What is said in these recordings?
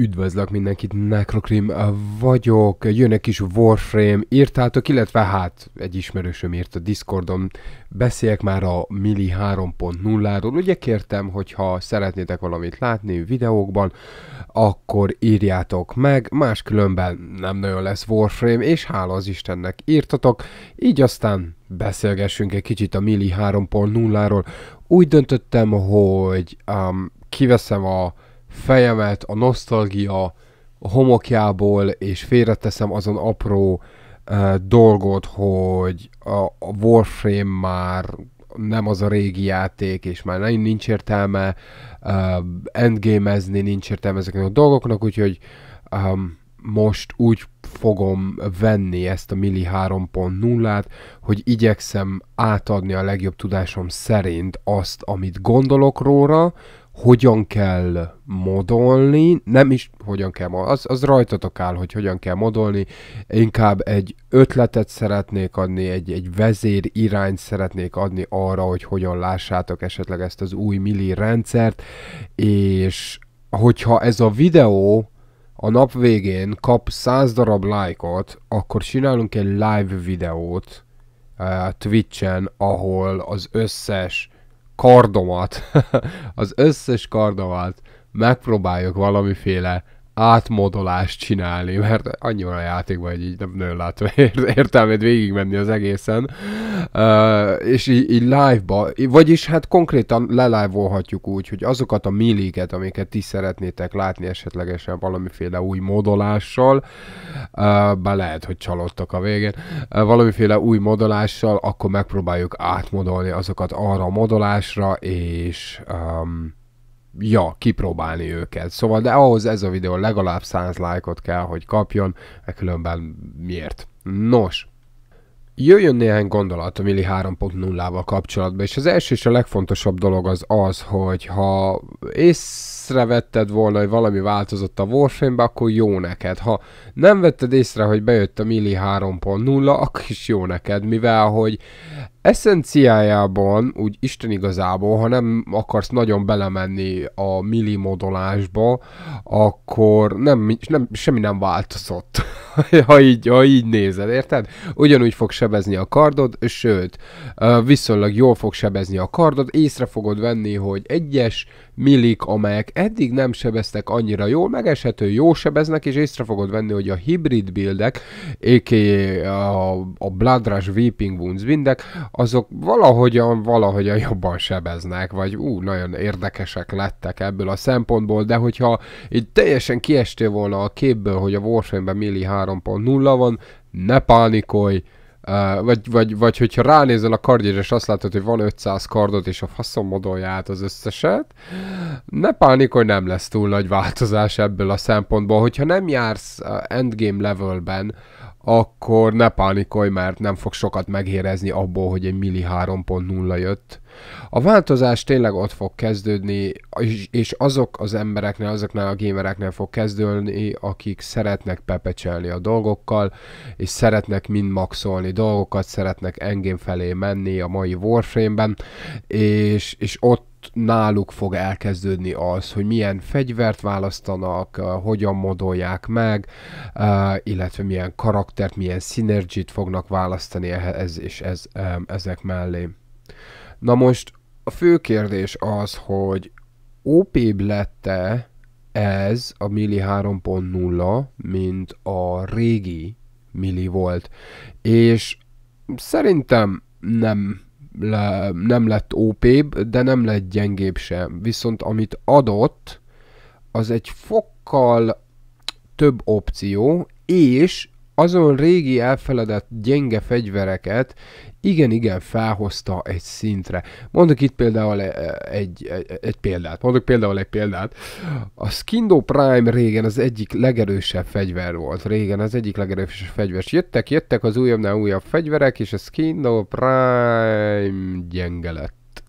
Üdvözlök mindenkit, Necrocrim vagyok, jön egy kis Warframe, írtátok, illetve hát egy ismerősöm írt a Discordon, beszéljek már a Mili 3.0-ról, ugye kértem, hogyha szeretnétek valamit látni videókban, akkor írjátok meg, máskülönben nem nagyon lesz Warframe, és hála az Istennek írtatok, így aztán beszélgessünk egy kicsit a Mili 3.0-ról. Úgy döntöttem, hogy um, kiveszem a fejemet a nosztalgia homokjából, és félreteszem azon apró uh, dolgot, hogy a, a Warframe már nem az a régi játék, és már nem, nincs értelme uh, endgame-ezni, nincs értelme ezeknek a dolgoknak, úgyhogy um, most úgy fogom venni ezt a Milli 3.0-át, hogy igyekszem átadni a legjobb tudásom szerint azt, amit gondolok róla, hogyan kell modolni, nem is hogyan kell, az, az rajtatok áll, hogy hogyan kell modolni, inkább egy ötletet szeretnék adni, egy, egy vezér irányt szeretnék adni arra, hogy hogyan lássátok esetleg ezt az új milli rendszert, és hogyha ez a videó a nap végén kap 100 darab lájkot, akkor csinálunk egy live videót eh, Twitch-en, ahol az összes kardomat, az összes kardomat megpróbáljuk valamiféle átmodolást csinálni, mert annyi van a játékban, hogy így nem nagyon látom értelmét végigmenni az egészen. Uh, és így, így live-ba, vagyis hát konkrétan lelájvolhatjuk úgy, hogy azokat a milliket, amiket ti szeretnétek látni esetlegesen valamiféle új modolással, uh, bár lehet, hogy csalódtak a végén, uh, valamiféle új modolással, akkor megpróbáljuk átmodolni azokat arra a modolásra, és um, ja, kipróbálni őket. Szóval, de ahhoz ez a videó legalább 100 lájkot kell, hogy kapjon, mert különben miért? Nos, Jöjjön néhány gondolat a Mili 3.0-val kapcsolatban, és az első és a legfontosabb dolog az az, hogy ha észrevetted volna, hogy valami változott a warframe akkor jó neked. Ha nem vetted észre, hogy bejött a Mili 3.0, akkor is jó neked, mivel hogy eszenciájában, úgy Isten igazából, ha nem akarsz nagyon belemenni a millimodolásba, akkor nem, nem, semmi nem változott, ha, így, ha így nézed, érted? Ugyanúgy fog sebezni a kardod, sőt, viszonylag jól fog sebezni a kardod, észre fogod venni, hogy egyes millik, amelyek eddig nem sebeztek annyira jól, megeshető jó sebeznek, és észre fogod venni, hogy a hybrid buildek, a, a Blood Rush Weeping Wounds bindek, azok valahogyan, valahogyan jobban sebeznek, vagy ú, nagyon érdekesek lettek ebből a szempontból, de hogyha itt teljesen kiestő volna a képből, hogy a Warframe-ben Milli 3.0 van, ne pánikolj, Uh, vagy, vagy, vagy hogyha ránézel a kardjére, és azt látod, hogy van 500 kardot, és a faszom modolja át az összeset, ne pánikolj, nem lesz túl nagy változás ebből a szempontból. Hogyha nem jársz endgame levelben, akkor ne pánikolj, mert nem fog sokat megérezni abból, hogy egy milli 3.0 jött. A változás tényleg ott fog kezdődni, és azok az embereknél, azoknál a gémereknél fog kezdődni, akik szeretnek pepecselni a dolgokkal, és szeretnek mind maxolni dolgokat, szeretnek engem felé menni a mai Warframe-ben, és, és ott náluk fog elkezdődni az, hogy milyen fegyvert választanak, eh, hogyan modolják meg, eh, illetve milyen karaktert, milyen szinergit fognak választani ehhez és ez, ezek mellé. Na most a fő kérdés az, hogy op lette ez a Mili 3.0, mint a régi Mili volt, és szerintem nem le, nem lett op de nem lett gyengébb sem. Viszont amit adott, az egy fokkal több opció, és azon régi elfeledett gyenge fegyvereket igen-igen felhozta egy szintre. Mondok itt például eh, egy, egy, egy példát. Mondok például egy példát. A Skindo Prime régen az egyik legerősebb fegyver volt. Régen az egyik legerősebb fegyver. És jöttek, jöttek az újabbnál újabb fegyverek, és a Skindo Prime gyenge lett.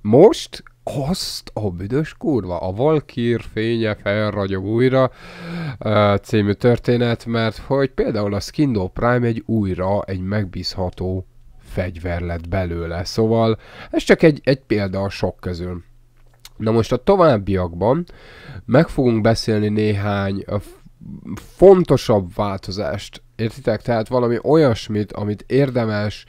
Most azt a büdös kurva, a Valkír fénye felragyog újra című történet, mert hogy például a Skindó Prime egy újra egy megbízható fegyver lett belőle, szóval ez csak egy, egy példa a sok közül. Na most a továbbiakban meg fogunk beszélni néhány fontosabb változást, értitek? Tehát valami olyasmit, amit érdemes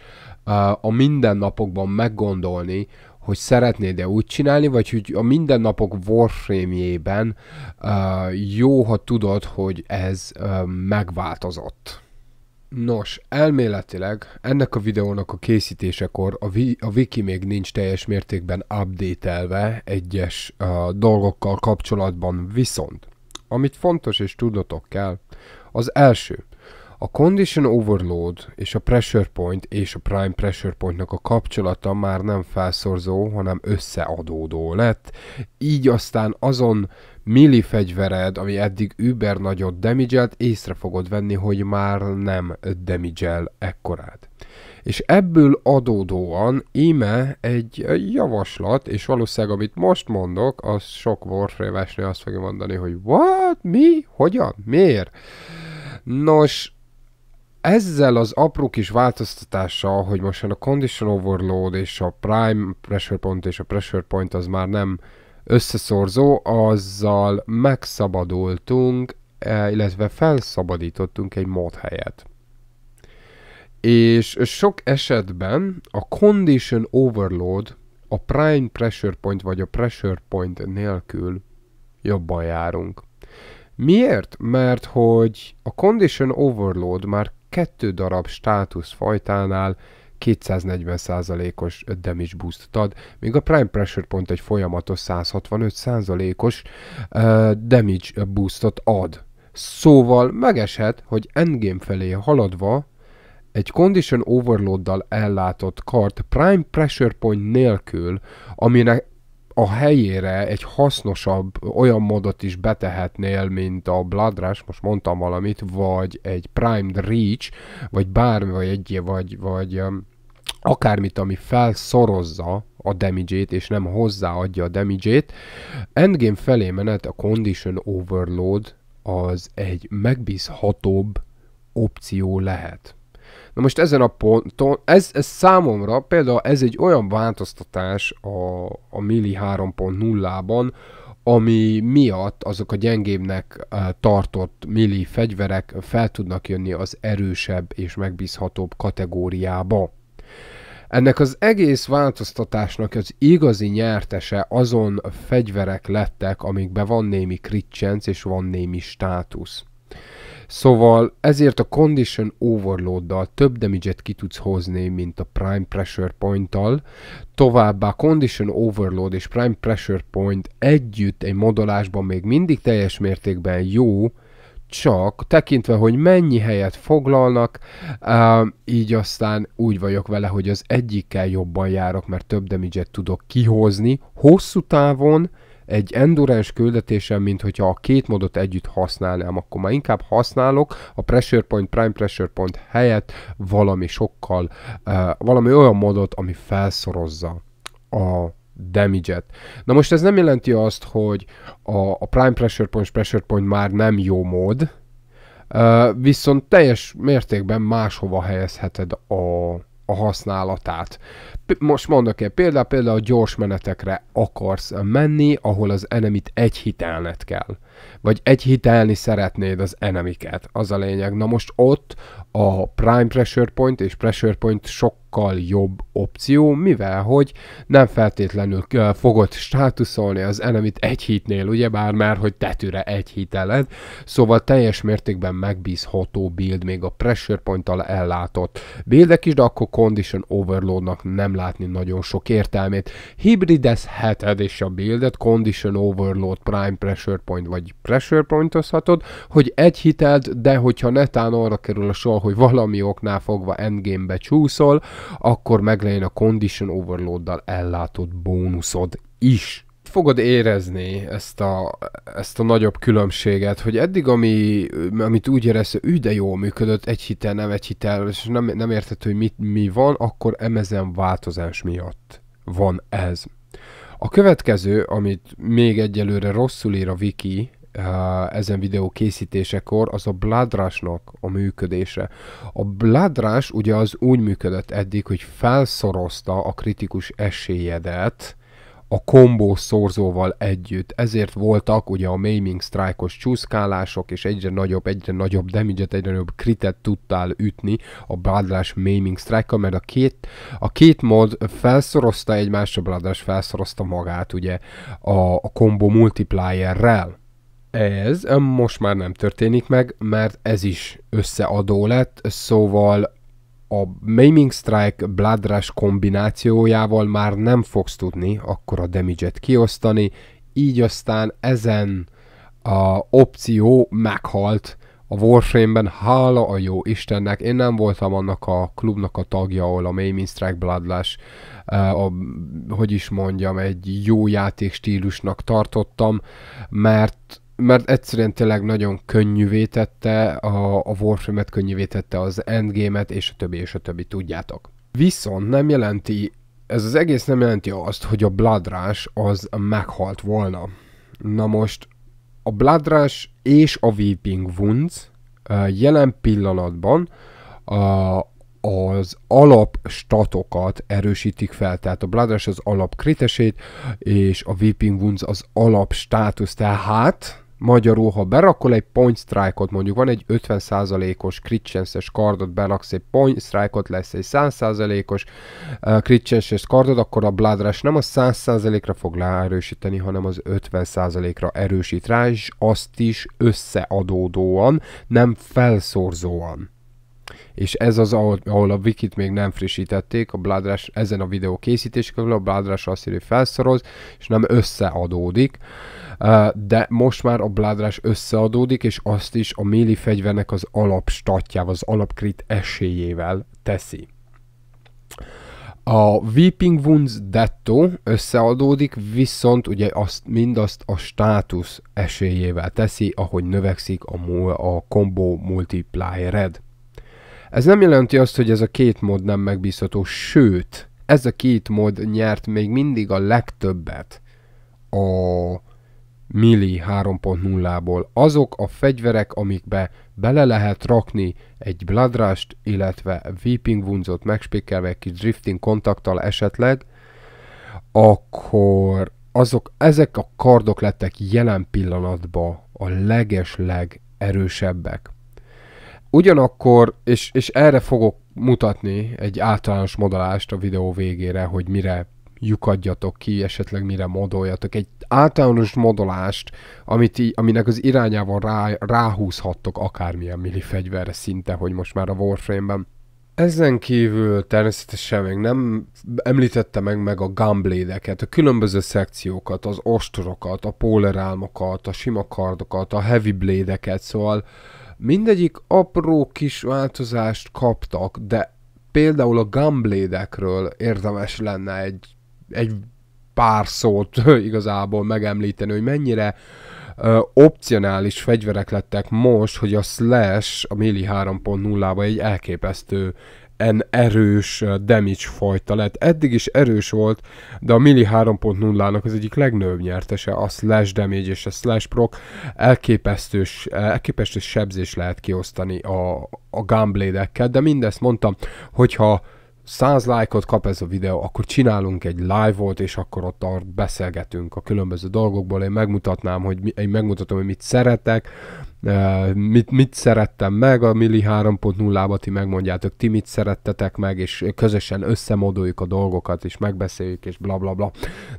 a mindennapokban meggondolni, hogy szeretnéd-e úgy csinálni, vagy hogy a mindennapok Warframe-jében uh, jó, ha tudod, hogy ez uh, megváltozott. Nos, elméletileg ennek a videónak a készítésekor a, vi- a wiki még nincs teljes mértékben updatelve egyes uh, dolgokkal kapcsolatban, viszont amit fontos és tudnotok kell, az első – a condition overload és a pressure point és a prime pressure pointnak a kapcsolata már nem felszorzó, hanem összeadódó lett. Így aztán azon milli fegyvered, ami eddig über nagyot damage észre fogod venni, hogy már nem damage ekkorát. És ebből adódóan íme egy javaslat, és valószínűleg amit most mondok, az sok warframe azt fogja mondani, hogy what, mi, hogyan, miért? Nos, ezzel az apró kis változtatással, hogy most a condition overload és a prime pressure point és a pressure point az már nem összeszorzó, azzal megszabadultunk, e, illetve felszabadítottunk egy helyet. És sok esetben a condition overload a prime pressure point vagy a pressure point nélkül jobban járunk. Miért? Mert hogy a condition overload már kettő darab státusz fajtánál 240%-os damage boost ad, míg a Prime Pressure pont egy folyamatos 165%-os uh, damage boostot ad. Szóval megeshet, hogy endgame felé haladva egy condition overloaddal ellátott kart prime pressure point nélkül, aminek a helyére egy hasznosabb olyan modot is betehetnél, mint a Blood Rush, most mondtam valamit, vagy egy Primed Reach, vagy bármi, vagy egy, vagy, vagy um, akármit, ami felszorozza a damage és nem hozzáadja a damage -ét. Endgame felé menet a Condition Overload az egy megbízhatóbb opció lehet. Na most ezen a ponton, ez, ez számomra például ez egy olyan változtatás a, a Mili 3.0-ban, ami miatt azok a gyengébbnek tartott milli fegyverek fel tudnak jönni az erősebb és megbízhatóbb kategóriába. Ennek az egész változtatásnak az igazi nyertese azon fegyverek lettek, amikbe van némi kritcsenc és van némi státusz. Szóval ezért a Condition Overload-dal több damage ki tudsz hozni, mint a Prime Pressure Point-tal. Továbbá Condition Overload és Prime Pressure Point együtt egy modolásban még mindig teljes mértékben jó, csak tekintve, hogy mennyi helyet foglalnak, így aztán úgy vagyok vele, hogy az egyikkel jobban járok, mert több damage tudok kihozni hosszú távon, egy endurance küldetésem, mint hogyha a két modot együtt használnám, akkor már inkább használok a pressure point, prime pressure point helyett valami sokkal, uh, valami olyan modot, ami felszorozza a damage-et. Na most ez nem jelenti azt, hogy a, a prime pressure point, pressure point már nem jó mód, uh, viszont teljes mértékben máshova helyezheted a, a használatát most mondok egy példát, például a gyors menetekre akarsz menni, ahol az enemit egy hitelnet kell. Vagy egy hitelni szeretnéd az enemiket, az a lényeg. Na most ott a Prime Pressure Point és Pressure Point sok sokkal jobb opció, mivel hogy nem feltétlenül fogod státuszolni az enemit egy hitnél, bár már, hogy tetőre egy hiteled, szóval teljes mértékben megbízható build, még a pressure point ellátott buildek is, de akkor condition overloadnak nem látni nagyon sok értelmét. Hibridezheted és a buildet condition overload prime pressure point vagy pressure pointozhatod, hogy egy hitelt, de hogyha netán arra kerül a sor, hogy valami oknál fogva endgame-be csúszol, akkor meglejön a condition overloaddal ellátott bónuszod is fogod érezni ezt a, ezt a nagyobb különbséget, hogy eddig, ami, amit úgy érez, hogy üde jól működött, egy hitel, nem egy hitel, és nem, nem érted, hogy mit, mi van, akkor emezen változás miatt van ez. A következő, amit még egyelőre rosszul ír a wiki, Eh, ezen videó készítésekor, az a bladrásnak a működése. A bladrás ugye az úgy működött eddig, hogy felszorozta a kritikus esélyedet, a kombó szorzóval együtt. Ezért voltak ugye a maiming strike-os csúszkálások, és egyre nagyobb, egyre nagyobb damage-et, egyre nagyobb kritet tudtál ütni a bladrás maiming strike mert a két, a két mod felszorozta egymást, a bladrás felszorozta magát ugye a, a kombó multiplierrel ez most már nem történik meg, mert ez is összeadó lett, szóval a Maiming Strike Blood Rush kombinációjával már nem fogsz tudni akkor a damage-et kiosztani, így aztán ezen a opció meghalt a Warframe-ben, hála a jó Istennek, én nem voltam annak a klubnak a tagja, ahol a Maiming Strike Blood Rush, a, hogy is mondjam, egy jó játékstílusnak tartottam, mert mert egyszerűen tényleg nagyon könnyűvé tette, a, a Warframe-et könnyűvé tette, az Endgame-et, és a többi, és a többi, tudjátok. Viszont nem jelenti, ez az egész nem jelenti azt, hogy a Blood Rush az meghalt volna. Na most, a Blood Rush és a Weeping Wounds jelen pillanatban a, az statokat erősítik fel, tehát a Blood az alap kritesét, és a Weeping Wounds az státusz, tehát Magyarul, ha berakol egy point strike-ot, mondjuk van egy 50%-os crit chance-es kardot, beraksz egy point strike-ot, lesz egy 100%-os uh, crit chance-es akkor a Blood Rush nem a 100%-ra fog leerősíteni, hanem az 50%-ra erősít rá, és azt is összeadódóan, nem felszorzóan és ez az, ahol, ahol a wikit még nem frissítették, a bládrás ezen a videó készítésével a bládrás azt írja, hogy felszoroz, és nem összeadódik, de most már a bládrás összeadódik, és azt is a méli fegyvernek az alapstatjával, az alapkrit esélyével teszi. A Weeping Wounds Detto összeadódik, viszont ugye azt, mindazt a státusz esélyével teszi, ahogy növekszik a, a combo multiplier-ed. Ez nem jelenti azt, hogy ez a két mód nem megbízható, sőt, ez a két mód nyert még mindig a legtöbbet a Mili 3.0-ból. Azok a fegyverek, amikbe bele lehet rakni egy Bloodrust, illetve Weeping Wounds-ot megspékelve egy kis drifting kontakttal esetleg, akkor azok, ezek a kardok lettek jelen pillanatban a leges legerősebbek. Ugyanakkor, és, és erre fogok mutatni egy általános modalást a videó végére, hogy mire lyukadjatok ki, esetleg mire modoljatok. Egy általános modolást, amit, aminek az irányával rá, ráhúzhattok akármilyen milli fegyverre szinte, hogy most már a Warframe-ben. Ezen kívül természetesen még nem említette meg meg a gunblédeket, a különböző szekciókat, az ostorokat, a polerálmokat, a sima kardokat, a heavy blédeket, szóval mindegyik apró kis változást kaptak, de például a gamblédekről érdemes lenne egy, egy pár szót igazából megemlíteni, hogy mennyire ö, opcionális fegyverek lettek most, hogy a Slash a Mili 3.0-ba egy elképesztő en erős damage fajta lett. Eddig is erős volt, de a Mili 3.0-nak az egyik legnőbb nyertese a slash damage és a slash proc elképesztő, e, elképesztő sebzés lehet kiosztani a, a gunblade de mindezt mondtam, hogyha 100 lájkot kap ez a videó, akkor csinálunk egy live-ot, és akkor ott beszélgetünk a különböző dolgokból. Én megmutatnám, hogy én megmutatom, hogy mit szeretek, eh, mit, mit szerettem meg a Milli 3.0-ba, ti megmondjátok, ti mit szerettetek meg, és közösen összemodoljuk a dolgokat, és megbeszéljük, és bla bla bla.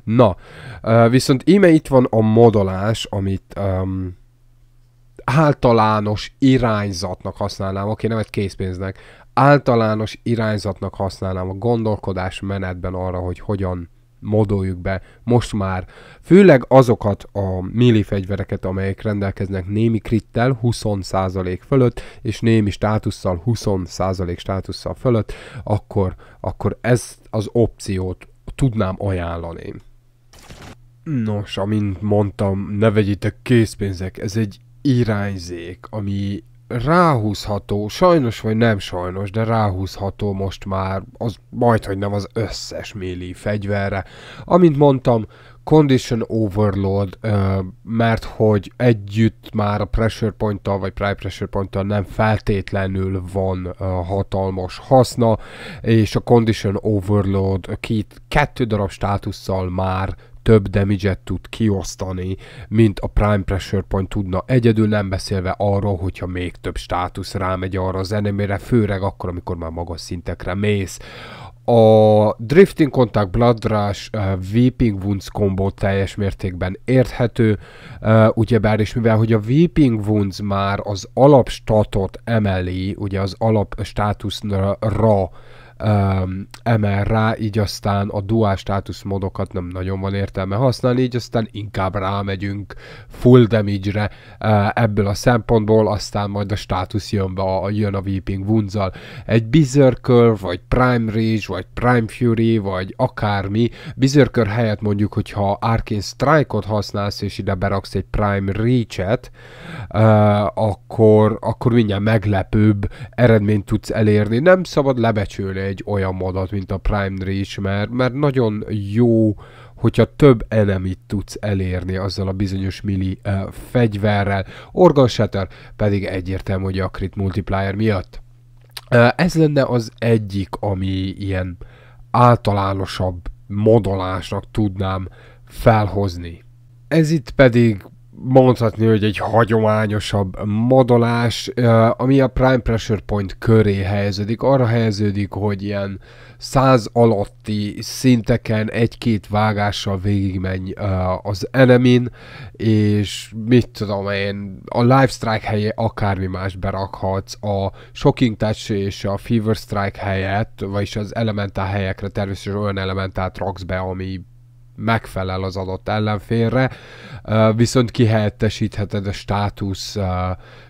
Na, eh, viszont íme itt van a modolás, amit um, általános irányzatnak használnám, oké, nem egy készpénznek, általános irányzatnak használnám a gondolkodás menetben arra, hogy hogyan modoljuk be most már, főleg azokat a milli fegyvereket, amelyek rendelkeznek némi krittel 20% fölött, és némi státusszal 20% státusszal fölött, akkor, akkor ezt az opciót tudnám ajánlani. Nos, amint mondtam, ne vegyitek készpénzek, ez egy irányzék, ami ráhúzható, sajnos vagy nem sajnos, de ráhúzható most már az majd, hogy nem az összes méli fegyverre. Amint mondtam, Condition Overload, mert hogy együtt már a Pressure point vagy Prime Pressure point nem feltétlenül van hatalmas haszna, és a Condition Overload két, kettő darab státusszal már több damage tud kiosztani, mint a Prime Pressure Point tudna egyedül, nem beszélve arról, hogyha még több státusz rámegy arra az enemére, főleg akkor, amikor már magas szintekre mész. A Drifting Contact Blood Rush uh, Weeping Wounds combo teljes mértékben érthető, uh, ugyebár is mivel, hogy a Weeping Wounds már az alapstatot emeli, ugye az alap státuszra um, emel rá, így aztán a dual status modokat nem nagyon van értelme használni, így aztán inkább rámegyünk full damage-re uh, ebből a szempontból, aztán majd a status jön be, a, jön a Weeping wounds -al. Egy Berserker, vagy Prime Rage, vagy Prime Fury, vagy akármi. Berserker helyett mondjuk, hogyha Arcane Strike-ot használsz, és ide beraksz egy Prime reach et uh, akkor, akkor mindjárt meglepőbb eredményt tudsz elérni. Nem szabad lebecsülni egy olyan modat, mint a Prime Reach, mert, mert nagyon jó, hogyha több enemit tudsz elérni azzal a bizonyos milli uh, fegyverrel. Organ Shatter pedig egyértelmű, hogy a crit multiplier miatt. Uh, ez lenne az egyik, ami ilyen általánosabb modolásnak tudnám felhozni. Ez itt pedig mondhatni, hogy egy hagyományosabb modolás, ami a Prime Pressure Point köré helyeződik. Arra helyeződik, hogy ilyen száz alatti szinteken egy-két vágással végigmenj az enemin, és mit tudom én, a Live Strike helye akármi más berakhatsz, a Shocking Touch és a Fever Strike helyett, vagyis az elementál helyekre természetesen olyan elementát raksz be, ami megfelel az adott ellenfélre, viszont kihelyettesítheted a státusz,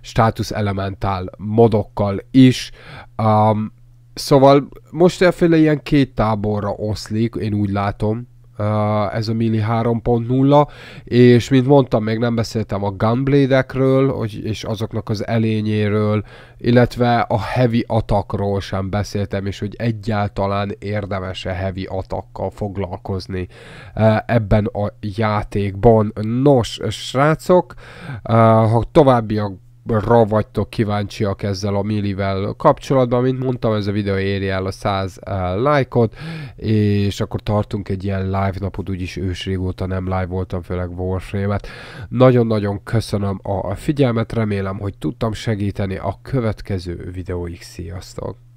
státusz elementál modokkal is. Szóval most elféle ilyen két táborra oszlik, én úgy látom, Eh, ez a Mini 3.0, és mint mondtam, még nem beszéltem a Gunblade-ekről, és azoknak az elényéről, illetve a Heavy Atakról sem beszéltem, és hogy egyáltalán érdemes-e Heavy Attackkal foglalkozni eh, ebben a játékban. Nos, srácok, eh, ha továbbiak ra vagytok kíváncsiak ezzel a millivel kapcsolatban. Mint mondtam, ez a videó érje el a 100 eh, lájkot, és akkor tartunk egy ilyen live napot, úgyis ős régóta nem live voltam, főleg warframe Nagyon-nagyon köszönöm a figyelmet, remélem, hogy tudtam segíteni a következő videóig. Sziasztok!